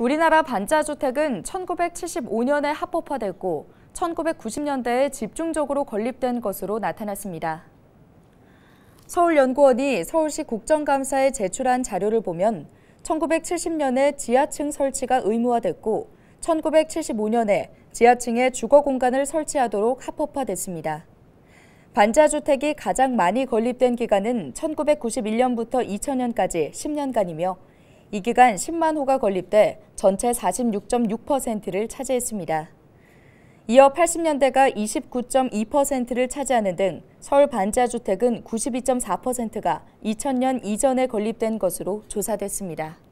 우리나라 반자주택은 1975년에 합법화됐고 1990년대에 집중적으로 건립된 것으로 나타났습니다. 서울연구원이 서울시 국정감사에 제출한 자료를 보면 1970년에 지하층 설치가 의무화됐고 1975년에 지하층에 주거 공간을 설치하도록 합법화됐습니다. 반자주택이 가장 많이 건립된 기간은 1991년부터 2000년까지 10년간이며 이 기간 10만 호가 건립돼 전체 46.6%를 차지했습니다. 이어 80년대가 29.2%를 차지하는 등 서울 반지 주택은 92.4%가 2000년 이전에 건립된 것으로 조사됐습니다.